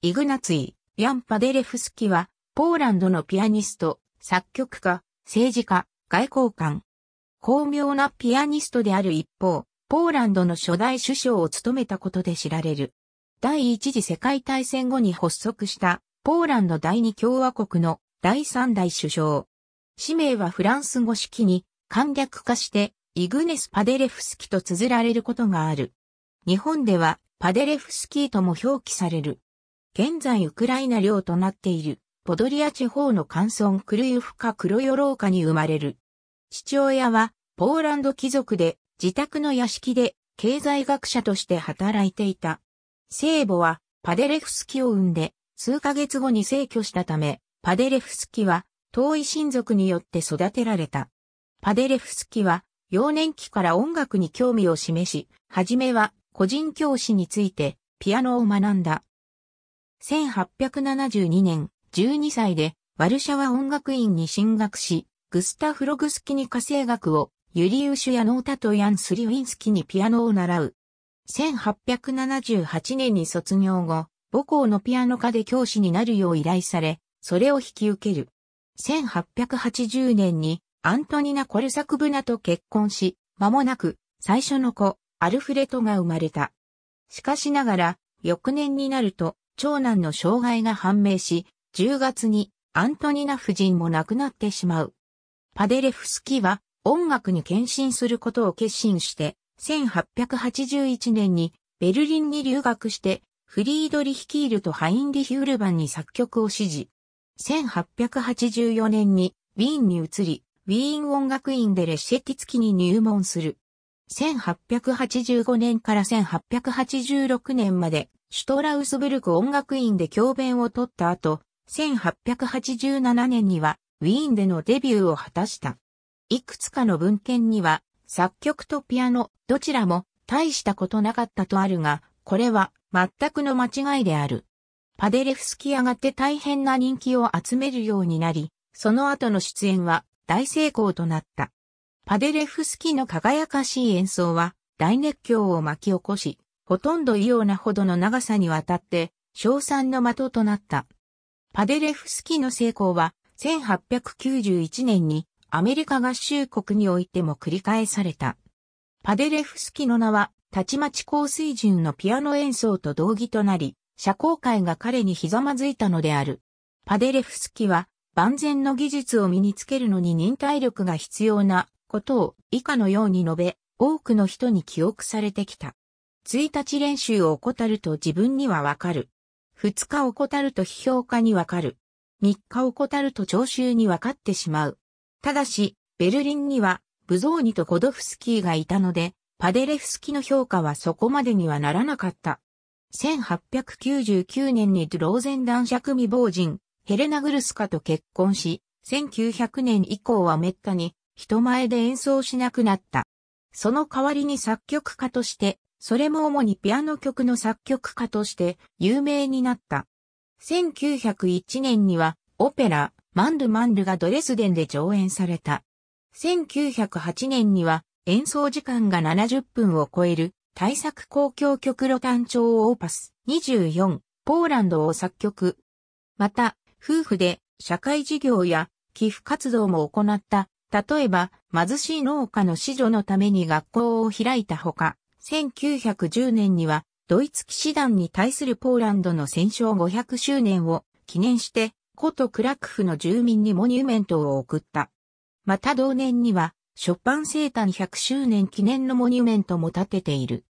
イグナツイ・ヤンパデレフスキは、ポーランドのピアニスト、作曲家、政治家、外交官。巧妙なピアニストである一方、ポーランドの初代首相を務めたことで知られる。第一次世界大戦後に発足した、ポーランド第二共和国の第三代首相。氏名はフランス語式に簡略化して、イグネス・パデレフスキと綴られることがある。日本では、パデレフスキーとも表記される。現在ウクライナ領となっている、ポドリア地方の乾村クルユフカ・クロヨローカに生まれる。父親は、ポーランド貴族で、自宅の屋敷で、経済学者として働いていた。聖母は、パデレフスキを生んで、数ヶ月後に逝去したため、パデレフスキは、遠い親族によって育てられた。パデレフスキは、幼年期から音楽に興味を示し、はじめは個人教師についてピアノを学んだ。1872年、12歳でワルシャワ音楽院に進学し、グスタフ・ログスキに家政学を、ユリウシュやノータとヤン・スリウィンスキにピアノを習う。1878年に卒業後、母校のピアノ科で教師になるよう依頼され、それを引き受ける。1880年にアントニナ・コルサクブナと結婚し、間もなく最初の子、アルフレトが生まれた。しかしながら、翌年になると、長男の障害が判明し、10月にアントニナ夫人も亡くなってしまう。パデレフスキは音楽に献身することを決心して、1881年にベルリンに留学して、フリードリヒキールとハインリヒ・ウルバンに作曲を指示。1884年にウィーンに移り、ウィーン音楽院でレシェティツキに入門する。1885年から1886年までシュトラウスブルク音楽院で教鞭を取った後、1887年にはウィーンでのデビューを果たした。いくつかの文献には、作曲とピアノ、どちらも大したことなかったとあるが、これは全くの間違いである。パデレフスキやがて大変な人気を集めるようになり、その後の出演は大成功となった。パデレフスキの輝かしい演奏は大熱狂を巻き起こし、ほとんど異様なほどの長さにわたって、賞賛の的となった。パデレフスキの成功は、1891年にアメリカ合衆国においても繰り返された。パデレフスキの名は、たちまち高水準のピアノ演奏と同義となり、社交界が彼にひざまずいたのである。パデレフスキは、万全の技術を身につけるのに忍耐力が必要なことを以下のように述べ、多くの人に記憶されてきた。1日練習を怠ると自分にはわかる。2日怠ると批評家にわかる。3日怠ると聴衆にわかってしまう。ただし、ベルリンには、ブゾーニとゴドフスキーがいたので、パデレフスキの評価はそこまでにはならなかった。1899年にドローゼン男爵未亡人、ヘレナ・グルスカと結婚し、1900年以降は滅多に人前で演奏しなくなった。その代わりに作曲家としてそれも主にピアノ曲の作曲家として有名になった。1901年にはオペラ、マンルマンルがドレスデンで上演された。1908年には演奏時間が70分を超える大作公共曲ロタン調オーパス24ポーランドを作曲。また、夫婦で社会事業や寄付活動も行った。例えば、貧しい農家の子女のために学校を開いたほか、1910年には、ドイツ騎士団に対するポーランドの戦勝500周年を記念して、古都クラクフの住民にモニュメントを送った。また同年には、ショパン生誕100周年記念のモニュメントも建てている。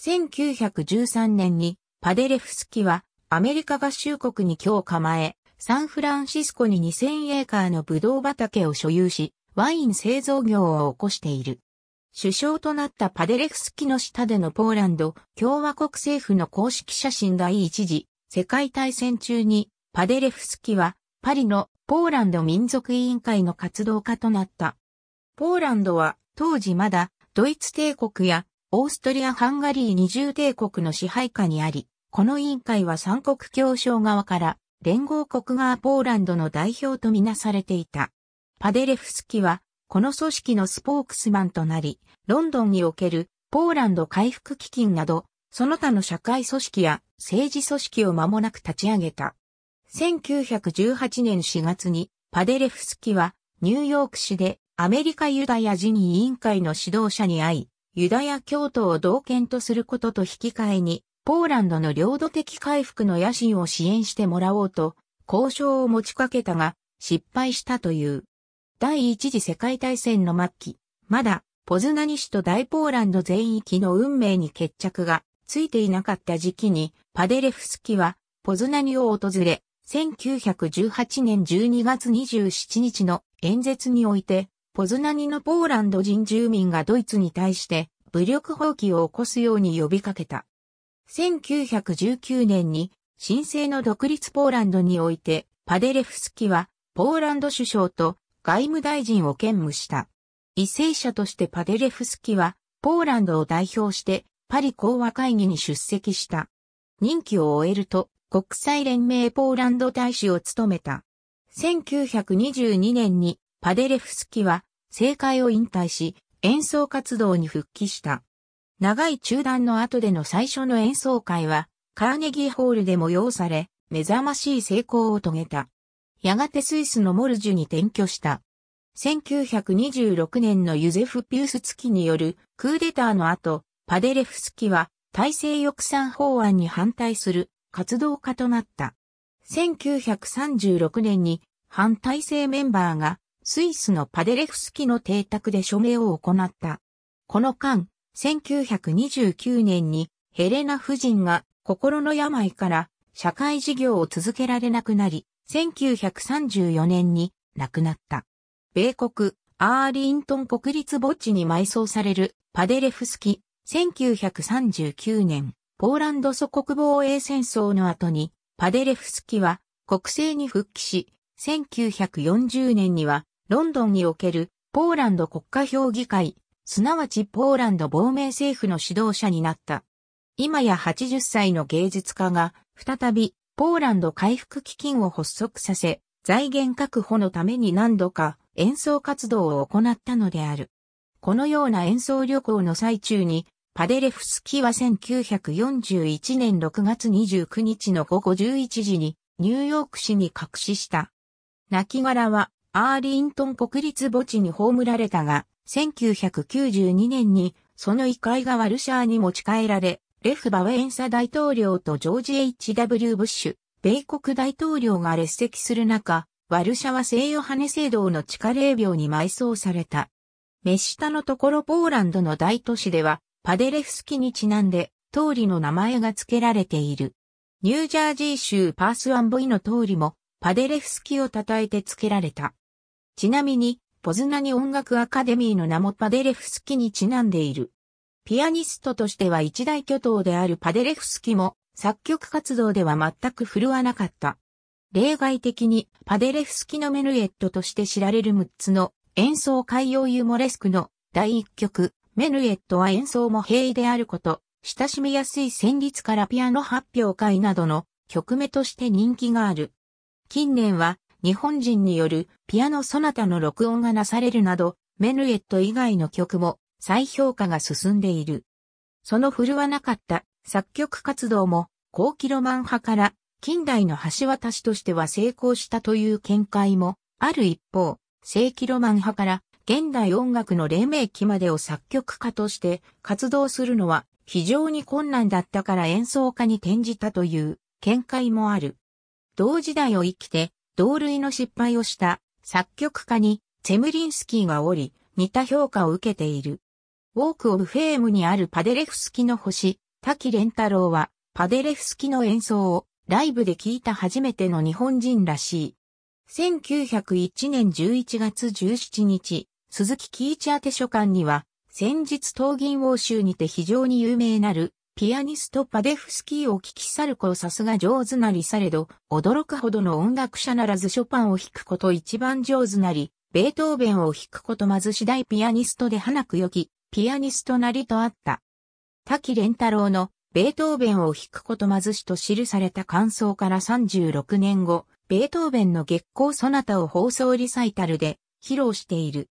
1913年にパデレフスキはアメリカ合衆国に今日構え、サンフランシスコに2000エーカーのブドウ畑を所有し、ワイン製造業を起こしている。首相となったパデレフスキの下でのポーランド共和国政府の公式写真第一次世界大戦中にパデレフスキはパリのポーランド民族委員会の活動家となった。ポーランドは当時まだドイツ帝国やオーストリア・ハンガリー二重帝国の支配下にあり、この委員会は三国協商側から連合国側ポーランドの代表とみなされていた。パデレフスキはこの組織のスポークスマンとなり、ロンドンにおけるポーランド回復基金など、その他の社会組織や政治組織を間もなく立ち上げた。1918年4月にパデレフスキはニューヨーク市でアメリカユダヤ人委員会の指導者に会い、ユダヤ教徒を同権とすることと引き換えに、ポーランドの領土的回復の野心を支援してもらおうと、交渉を持ちかけたが、失敗したという。第一次世界大戦の末期、まだ、ポズナニ市と大ポーランド全域の運命に決着がついていなかった時期に、パデレフスキは、ポズナニを訪れ、1918年12月27日の演説において、ポズナニのポーランド人住民がドイツに対して武力放棄を起こすように呼びかけた。1919年に新生の独立ポーランドにおいてパデレフスキはポーランド首相と外務大臣を兼務した。為政者としてパデレフスキは、ポーランドを代表してパリ講和会議に出席した。任期を終えると、国際連盟ポーランド大使を務めた。1922年にパデレフスキは政界を引退し、演奏活動に復帰した。長い中断の後での最初の演奏会は、カーネギーホールで催され、目覚ましい成功を遂げた。やがてスイスのモルジュに転居した。1926年のユゼフ・ピュース月によるクーデターの後、パデレフスキは体制抑散法案に反対する活動家となった。1936年に反体制メンバーがスイスのパデレフスキの邸宅で署名を行った。この間、1929年にヘレナ夫人が心の病から社会事業を続けられなくなり、1934年に亡くなった。米国、アーリントン国立墓地に埋葬されるパデレフスキ、1939年、ポーランド祖国防衛戦争の後に、パデレフスキは国政に復帰し、1940年にはロンドンにおけるポーランド国家評議会、すなわちポーランド亡命政府の指導者になった。今や80歳の芸術家が再びポーランド回復基金を発足させ、財源確保のために何度か演奏活動を行ったのである。このような演奏旅行の最中に、パデレフスキは1941年6月29日の午後11時にニューヨーク市に隠しした。亡骸はアーリントン国立墓地に葬られたが、1992年にその遺骸がワルシャーに持ち帰られ、レフ・バウェンサ大統領とジョージ・ H.W. ブッシュ、米国大統領が列席する中、ワルシャワ聖ヨハネ聖堂の地下霊廟に埋葬された。目下のところポーランドの大都市では、パデレフスキにちなんで、通りの名前が付けられている。ニュージャージー州パースアンボイの通りも、パデレフスキを称えて付けられた。ちなみに、ポズナに音楽アカデミーの名もパデレフスキにちなんでいる。ピアニストとしては一大巨頭であるパデレフスキも作曲活動では全く振るわなかった。例外的にパデレフスキのメヌエットとして知られる6つの演奏海用ユーモレスクの第1曲メヌエットは演奏も平易であること、親しみやすい旋律からピアノ発表会などの曲目として人気がある。近年は日本人によるピアノソナタの録音がなされるなど、メヌエット以外の曲も再評価が進んでいる。その振るわなかった作曲活動も、後期ロマン派から近代の橋渡しとしては成功したという見解も、ある一方、正規ロマン派から現代音楽の黎明期までを作曲家として活動するのは非常に困難だったから演奏家に転じたという見解もある。同時代を生きて同類の失敗をした作曲家にチェムリンスキーがおり似た評価を受けている。ウォークオブフェームにあるパデレフスキの星、滝蓮太郎は、パデレフスキの演奏をライブで聴いた初めての日本人らしい。1901年11月17日、鈴木喜一宛書館には、先日東銀欧州にて非常に有名なる、ピアニストパデフスキーを聞き去る子をさすが上手なりされど、驚くほどの音楽者ならずショパンを弾くこと一番上手なり、ベートーベンを弾くことず次第ピアニストで花くよき、ピアニストなりとあった。滝連太郎のベートーベンを弾くこと貧しと記された感想から36年後、ベートーベンの月光ソナタを放送リサイタルで披露している。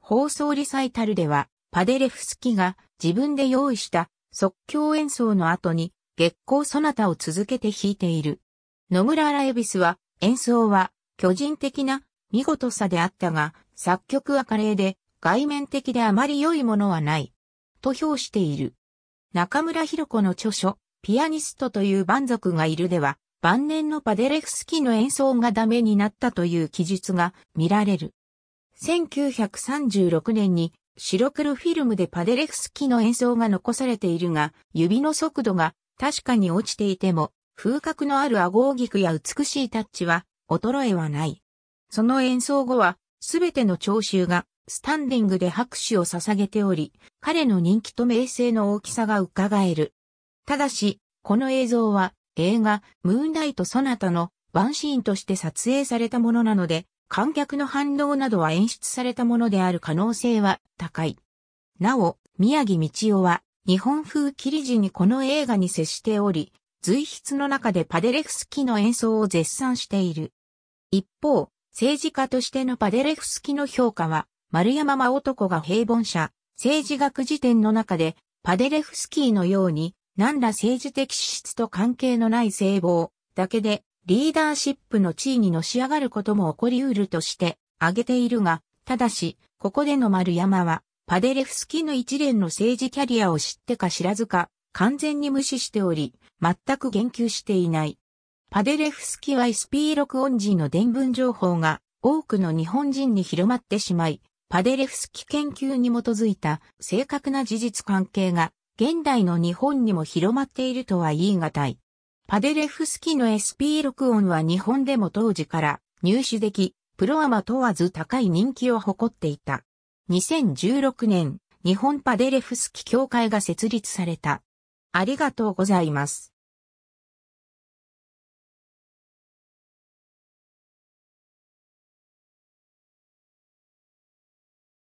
放送リサイタルでは、パデレフスキが自分で用意した即興演奏の後に月光ソナタを続けて弾いている。野村アラエビスは演奏は巨人的な見事さであったが作曲は華麗で外面的であまり良いものはない、と評している。中村博子の著書、ピアニストという蛮族がいるでは、晩年のパデレフスキの演奏がダメになったという記述が見られる。1936年に白黒フィルムでパデレフスキの演奏が残されているが、指の速度が確かに落ちていても、風格のある顎を菊や美しいタッチは衰えはない。その演奏後は、すべての聴衆がスタンディングで拍手を捧げており、彼の人気と名声の大きさが伺える。ただし、この映像は映画、ムーンナイト・ソナタのワンシーンとして撮影されたものなので、観客の反応などは演出されたものである可能性は高い。なお、宮城道夫は日本風キリジにこの映画に接しており、随筆の中でパデレフスキの演奏を絶賛している。一方、政治家としてのパデレフスキの評価は丸山真男が平凡者、政治学辞典の中で、パデレフスキーのように、何ら政治的資質と関係のない聖望だけで、リーダーシップの地位にのし上がることも起こりうるとして、挙げているが、ただし、ここでの丸山は、パデレフスキーの一連の政治キャリアを知ってか知らずか、完全に無視しており、全く言及していない。パデレフスキーは SP 録音時の伝聞情報が多くの日本人に広まってしまい、パデレフスキ研究に基づいた正確な事実関係が現代の日本にも広まっているとは言い難い。パデレフスキの SP 録音は日本でも当時から入手でき、プロアマ問わず高い人気を誇っていた。2016年、日本パデレフスキ協会が設立された。ありがとうございます。